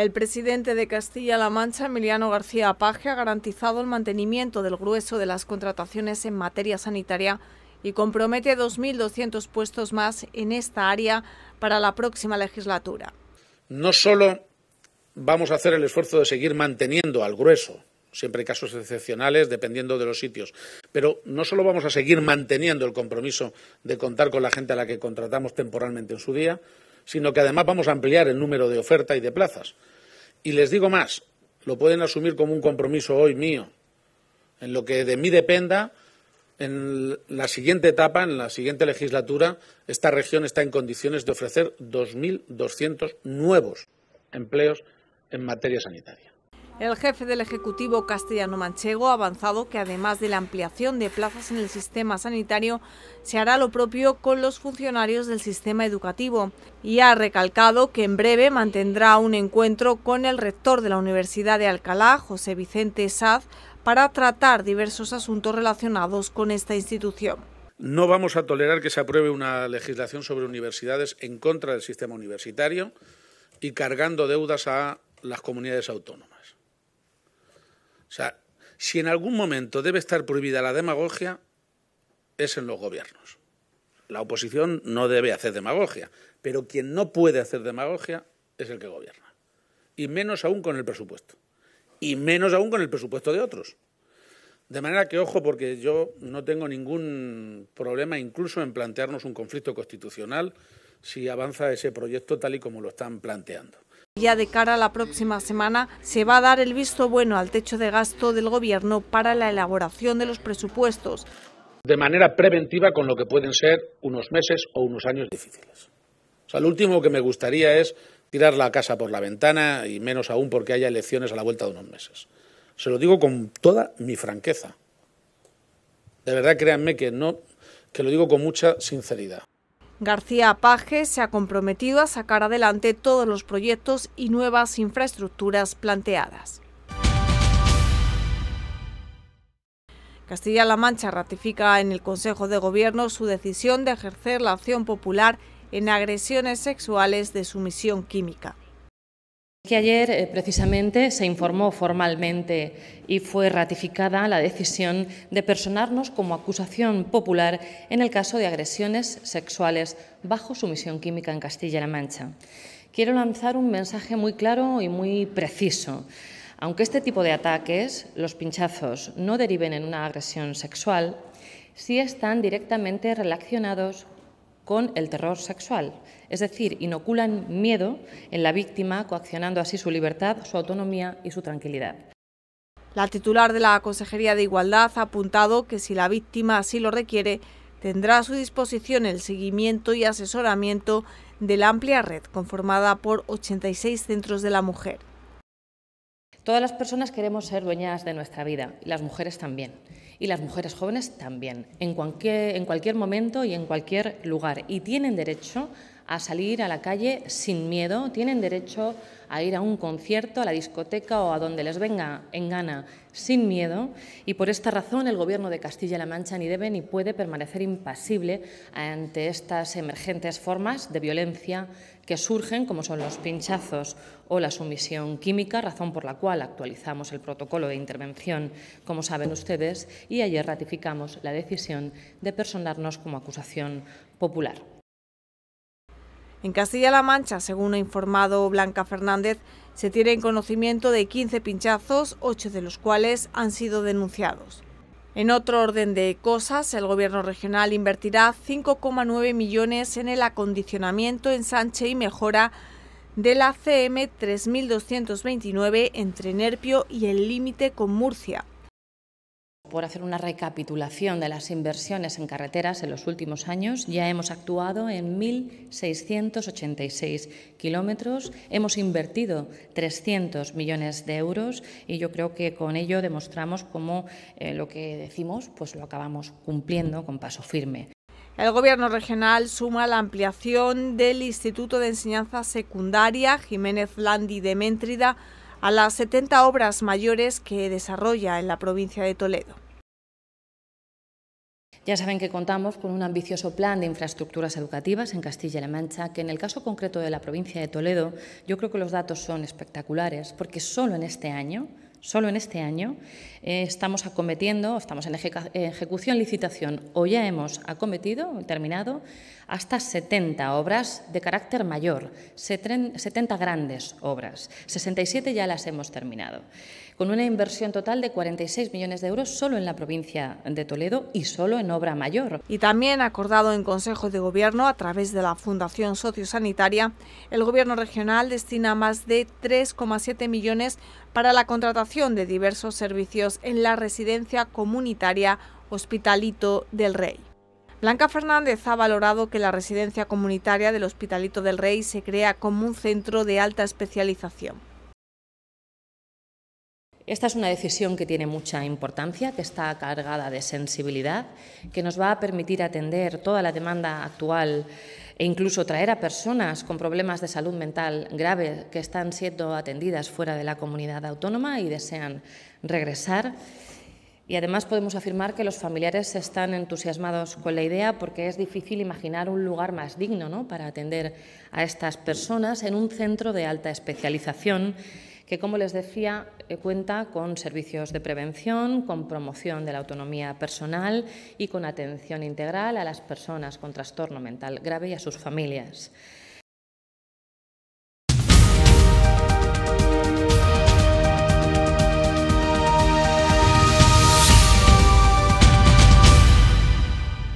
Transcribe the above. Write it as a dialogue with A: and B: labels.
A: El presidente de Castilla-La Mancha, Emiliano García Paje, ha garantizado el mantenimiento del grueso de las contrataciones en materia sanitaria y compromete 2.200 puestos más en esta área para la próxima legislatura.
B: No solo vamos a hacer el esfuerzo de seguir manteniendo al grueso, siempre hay casos excepcionales dependiendo de los sitios, pero no solo vamos a seguir manteniendo el compromiso de contar con la gente a la que contratamos temporalmente en su día, sino que además vamos a ampliar el número de oferta y de plazas. Y les digo más, lo pueden asumir como un compromiso hoy mío, en lo que de mí dependa, en la siguiente etapa, en la siguiente legislatura, esta región está en condiciones de ofrecer 2.200 nuevos empleos en materia sanitaria.
A: El jefe del Ejecutivo castellano-manchego ha avanzado que además de la ampliación de plazas en el sistema sanitario, se hará lo propio con los funcionarios del sistema educativo y ha recalcado que en breve mantendrá un encuentro con el rector de la Universidad de Alcalá, José Vicente Saz, para tratar diversos asuntos relacionados con esta institución.
B: No vamos a tolerar que se apruebe una legislación sobre universidades en contra del sistema universitario y cargando deudas a las comunidades autónomas. O sea, si en algún momento debe estar prohibida la demagogia, es en los gobiernos. La oposición no debe hacer demagogia, pero quien no puede hacer demagogia es el que gobierna. Y menos aún con el presupuesto. Y menos aún con el presupuesto de otros. De manera que, ojo, porque yo no tengo ningún problema incluso en plantearnos un conflicto constitucional si avanza ese proyecto tal y como lo están planteando.
A: Ya de cara a la próxima semana se va a dar el visto bueno al techo de gasto del Gobierno para la elaboración de los
B: presupuestos. De manera preventiva con lo que pueden ser unos meses o unos años difíciles. O sea, lo último que me gustaría es tirar la casa por la ventana y menos aún porque haya elecciones a la vuelta de unos meses. Se lo digo con toda mi franqueza. De verdad, créanme que no, que lo digo con mucha sinceridad.
A: García Paje se ha comprometido a sacar adelante todos los proyectos y nuevas infraestructuras planteadas. Castilla-La Mancha ratifica en el Consejo de Gobierno su decisión de ejercer la acción popular en agresiones sexuales de
C: sumisión química. Que ayer eh, precisamente se informó formalmente y fue ratificada la decisión de personarnos como acusación popular en el caso de agresiones sexuales bajo sumisión química en Castilla-La Mancha. Quiero lanzar un mensaje muy claro y muy preciso. Aunque este tipo de ataques, los pinchazos, no deriven en una agresión sexual, sí están directamente relacionados con el terror sexual, es decir, inoculan miedo en la víctima, coaccionando así su libertad, su autonomía y su tranquilidad. La titular de la Consejería de Igualdad ha apuntado
A: que si la víctima así lo requiere, tendrá a su disposición el seguimiento y asesoramiento de la amplia red conformada por 86 centros de la mujer.
C: Todas las personas queremos ser dueñas de nuestra vida, y las mujeres también, y las mujeres jóvenes también, en cualquier, en cualquier momento y en cualquier lugar, y tienen derecho a salir a la calle sin miedo, tienen derecho a ir a un concierto, a la discoteca o a donde les venga en gana sin miedo y por esta razón el Gobierno de Castilla-La Mancha ni debe ni puede permanecer impasible ante estas emergentes formas de violencia que surgen, como son los pinchazos o la sumisión química, razón por la cual actualizamos el protocolo de intervención, como saben ustedes, y ayer ratificamos la decisión de personarnos como acusación popular. En Castilla-La Mancha, según ha informado Blanca Fernández, se tiene
A: conocimiento de 15 pinchazos, 8 de los cuales han sido denunciados. En otro orden de cosas, el Gobierno regional invertirá 5,9 millones en el acondicionamiento, ensanche y mejora de la CM 3229
C: entre Nerpio y el límite con Murcia por hacer una recapitulación de las inversiones en carreteras en los últimos años, ya hemos actuado en 1.686 kilómetros, hemos invertido 300 millones de euros y yo creo que con ello demostramos cómo eh, lo que decimos pues lo acabamos cumpliendo con paso firme. El Gobierno regional suma la
A: ampliación del Instituto de Enseñanza Secundaria Jiménez Landi de Méntrida
C: a las 70 obras mayores que desarrolla en la provincia de Toledo. Ya saben que contamos con un ambicioso plan de infraestructuras educativas en Castilla-La Mancha, que en el caso concreto de la provincia de Toledo, yo creo que los datos son espectaculares, porque solo en este año Solo en este año eh, estamos acometiendo, estamos en ejecución, licitación o ya hemos acometido, terminado, hasta 70 obras de carácter mayor, 70 grandes obras, 67 ya las hemos terminado con una inversión total de 46 millones de euros solo en la provincia de Toledo y solo en obra mayor. Y también acordado en Consejo de Gobierno a través de la
A: Fundación Sociosanitaria, el Gobierno regional destina más de 3,7 millones para la contratación de diversos servicios en la residencia comunitaria Hospitalito del Rey. Blanca Fernández ha valorado que la residencia comunitaria
C: del Hospitalito del Rey se crea como un centro de alta especialización. Esta es una decisión que tiene mucha importancia, que está cargada de sensibilidad, que nos va a permitir atender toda la demanda actual e incluso traer a personas con problemas de salud mental grave que están siendo atendidas fuera de la comunidad autónoma y desean regresar. Y además podemos afirmar que los familiares están entusiasmados con la idea porque es difícil imaginar un lugar más digno para atender a estas personas en un centro de alta especialización que, como les decía, eh, cuenta con servicios de prevención, con promoción de la autonomía personal y con atención integral a las personas con trastorno mental grave y a sus familias.